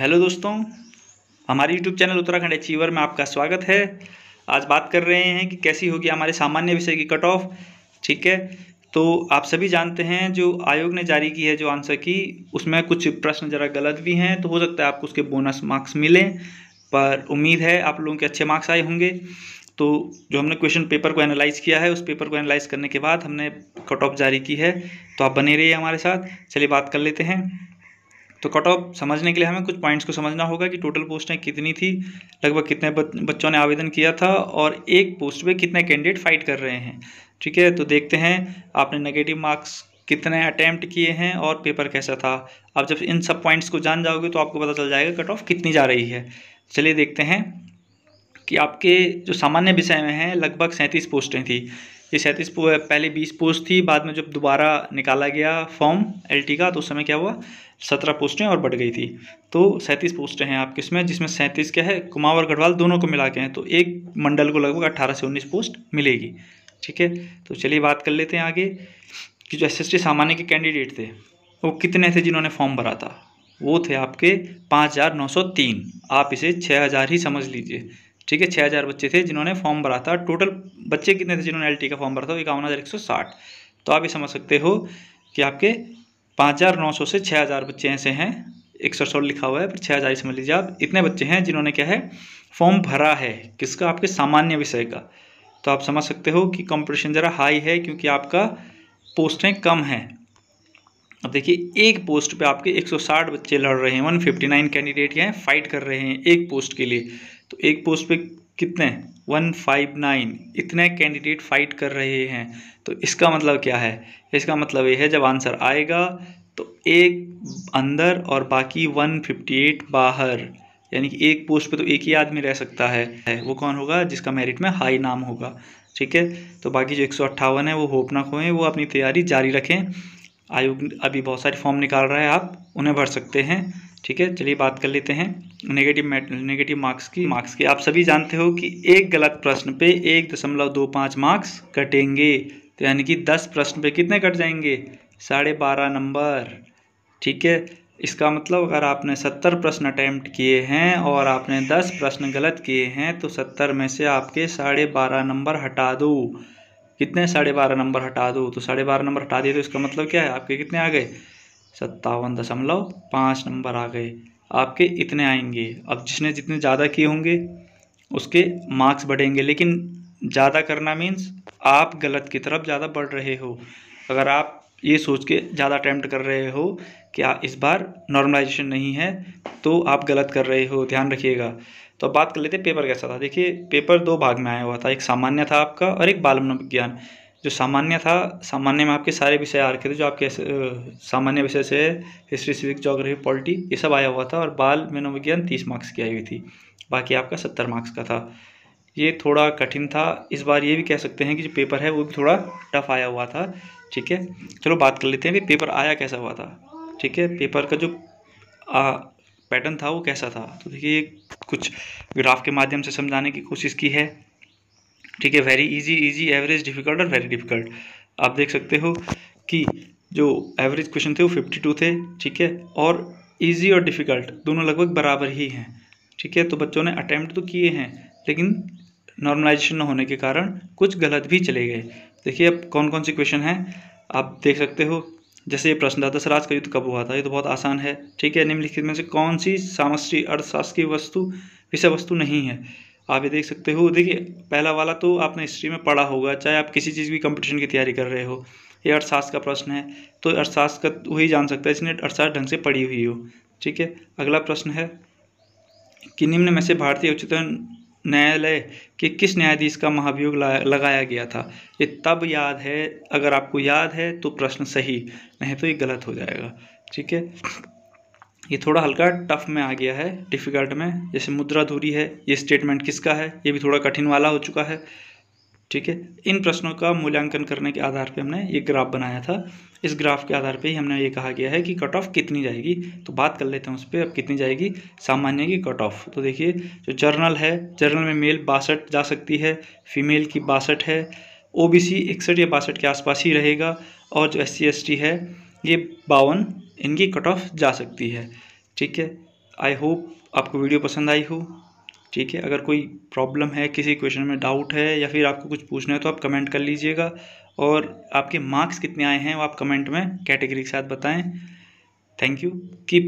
hello दोस्तों हमारे YouTube channel Uttarakhand achiever में आपका स्वागत है आज बात कर रहे हैं कि कैसी होगी हमारे सामान्य विषय की कट ऑफ ठीक है तो आप सभी जानते हैं जो आयोग ने जारी की है जो आंसर की उसमें कुछ प्रश्न ज़रा गलत भी हैं तो हो सकता है आपको उसके बोनस मार्क्स मिलें पर उम्मीद है आप लोगों के अच्छे मार्क्स आए होंगे तो जो हमने क्वेश्चन पेपर को एनालाइज किया है उस पेपर को एनालाइज करने के बाद हमने कट ऑफ जारी की है तो आप बने रहिए हमारे साथ चलिए बात कर लेते हैं तो कट ऑफ समझने के लिए हमें कुछ पॉइंट्स को समझना होगा कि टोटल पोस्टें कितनी थी लगभग कितने बच्चों ने आवेदन किया था और एक पोस्ट पे कितने कैंडिडेट फाइट कर रहे हैं ठीक है तो देखते हैं आपने नेगेटिव मार्क्स कितने अटैम्प्ट किए हैं और पेपर कैसा था आप जब इन सब पॉइंट्स को जान जाओगे तो आपको पता चल जाएगा कट ऑफ कितनी जा रही है चलिए देखते हैं कि आपके जो सामान्य विषय में हैं लगभग सैंतीस पोस्टें थी ये सैंतीस पहले बीस पोस्ट थी बाद में जब दोबारा निकाला गया फॉर्म एलटी का तो उस समय क्या हुआ सत्रह पोस्टें और बढ़ गई थी तो सैंतीस पोस्टें हैं आप किसमें जिसमें सैंतीस क्या है कुमाऊँ और गढ़वाल दोनों को मिला के हैं तो एक मंडल को लगभग अट्ठारह से उन्नीस पोस्ट मिलेगी ठीक है तो चलिए बात कर लेते हैं आगे कि जो एस सामान्य के कैंडिडेट थे वो कितने थे जिन्होंने फॉर्म भरा था वो थे आपके पाँच हज़ार नौ सौ तीन आप इसे छः हज़ार ही समझ लीजिए ठीक है छः हज़ार बच्चे थे जिन्होंने फॉर्म भरा था टोटल बच्चे कितने थे जिन्होंने एलटी का फॉर्म भरा था इक्यावन हज़ार एक सौ साठ तो आप ये समझ सकते हो कि आपके पाँच हज़ार नौ सौ से छः हज़ार बच्चे ऐसे हैं एक सौ सौ लिखा हुआ है पर छः हज़ार समझ लीजिए आप इतने बच्चे हैं जिन्होंने क्या है फॉर्म भरा है किसका आपके सामान्य विषय का तो आप समझ सकते हो कि कंपटीशन ज़रा हाई है क्योंकि आपका पोस्टें कम हैं अब देखिए एक पोस्ट पे आपके 160 बच्चे लड़ रहे हैं 159 कैंडिडेट हैं फाइट कर रहे हैं एक पोस्ट के लिए तो एक पोस्ट पे कितने वन फाइव नाइन इतने कैंडिडेट फाइट कर रहे हैं तो इसका मतलब क्या है इसका मतलब ये है जब आंसर आएगा तो एक अंदर और बाकी वन फिफ्टी एट बाहर यानी कि एक पोस्ट पे तो एक ही आदमी रह सकता है वो कौन होगा जिसका मेरिट में हाई नाम होगा ठीक है तो बाकी जो एक है वो होप ना खोएं वो अपनी तैयारी जारी रखें आयोग अभी बहुत सारे फॉर्म निकाल रहा है आप उन्हें भर सकते हैं ठीक है चलिए बात कर लेते हैं नेगेटिव नेगेटिव मार्क्स की मार्क्स की आप सभी जानते हो कि एक गलत प्रश्न पे एक दशमलव दो पाँच मार्क्स कटेंगे तो यानी कि दस प्रश्न पे कितने कट जाएंगे साढ़े बारह नंबर ठीक है इसका मतलब अगर आपने सत्तर प्रश्न अटैम्प्ट किए हैं और आपने दस प्रश्न गलत किए हैं तो सत्तर में से आपके साढ़े बारह नंबर हटा दो कितने साढ़े बारह नंबर हटा दो तो साढ़े बारह नंबर हटा दिए तो इसका मतलब क्या है आपके कितने आ गए सत्तावन दशमलव पाँच नंबर आ गए आपके इतने आएंगे अब जिसने जितने ज़्यादा किए होंगे उसके मार्क्स बढ़ेंगे लेकिन ज़्यादा करना मीन्स आप गलत की तरफ ज़्यादा बढ़ रहे हो अगर आप ये सोच के ज़्यादा अटैम्प्ट कर रहे हो कि आ, इस बार नॉर्मलाइजेशन नहीं है तो आप गलत कर रहे हो ध्यान रखिएगा तो बात कर लेते पेपर कैसा था देखिए पेपर दो भाग में आया हुआ था एक सामान्य था आपका और एक बाल मनोविज्ञान जो सामान्य था सामान्य में आपके सारे विषय आ रखे थे जो आपके सामान्य विषय से हिस्ट्री सिविक जोग्राफी पॉलिटी ये सब आया हुआ था और बाल मनोविज्ञान तीस मार्क्स की आई हुई थी बाकी आपका सत्तर मार्क्स का था ये थोड़ा कठिन था इस बार ये भी कह सकते हैं कि जो पेपर है वो भी थोड़ा टफ आया हुआ था ठीक है चलो बात कर लेते हैं भी पेपर आया कैसा हुआ था ठीक है पेपर का जो पैटर्न था वो कैसा था तो देखिए कुछ ग्राफ के माध्यम से समझाने की कोशिश की है ठीक है very easy easy average difficult और वेरी डिफिकल्ट आप देख सकते हो कि जो एवरेज क्वेश्चन थे वो फिफ्टी टू थे ठीक है और ईजी और डिफ़िकल्ट दोनों लगभग बराबर ही हैं ठीक है तो बच्चों ने अटैम्प्ट तो किए हैं लेकिन नॉर्मलाइजेशन न होने के कारण कुछ गलत भी चले गए देखिए अब कौन कौन से क्वेश्चन हैं आप देख सकते हो जैसे ये प्रश्न दादा स्वराज का युद्ध कब हुआ था ये तो बहुत आसान है ठीक है निम्नलिखित में से कौन सी सामस्ट्री अर्थशास्त्र की वस्तु विषय वस्तु नहीं है आप ये देख सकते हो देखिए पहला वाला तो आपने हिस्ट्री में पढ़ा होगा चाहे आप किसी चीज़ की कंपटीशन की तैयारी कर रहे हो ये अर्थशास्त्र का प्रश्न है तो अर्थशास्त्र का वही जान सकता है इसने अर्थशास्त्र ढंग से पढ़ी हुई हो ठीक है अगला प्रश्न है कि निम्न में से भारतीय उच्चतम न्यायालय के किस न्यायाधीश का महाभियोग लगाया गया था ये तब याद है अगर आपको याद है तो प्रश्न सही नहीं तो ये गलत हो जाएगा ठीक है ये थोड़ा हल्का टफ में आ गया है डिफ़िकल्ट में जैसे मुद्रा धूरी है ये स्टेटमेंट किसका है ये भी थोड़ा कठिन वाला हो चुका है ठीक है इन प्रश्नों का मूल्यांकन करने के आधार पे हमने ये ग्राफ बनाया था इस ग्राफ के आधार पे ही हमने ये कहा गया है कि कट ऑफ कितनी जाएगी तो बात कर लेते हैं उस पर अब कितनी जाएगी सामान्य की कट ऑफ तो देखिए जो जर्नल है जर्नल में मेल बासठ जा सकती है फीमेल की बासठ है ओ बी सी इकसठ या बासठ के आसपास ही रहेगा और जो एस सी एस टी है ये बावन इनकी कट ऑफ जा सकती है ठीक है आई होप आपको वीडियो पसंद आई हो ठीक है अगर कोई प्रॉब्लम है किसी क्वेश्चन में डाउट है या फिर आपको कुछ पूछना है तो आप कमेंट कर लीजिएगा और आपके मार्क्स कितने आए हैं वो आप कमेंट में कैटेगरी के साथ बताएं थैंक यू कीप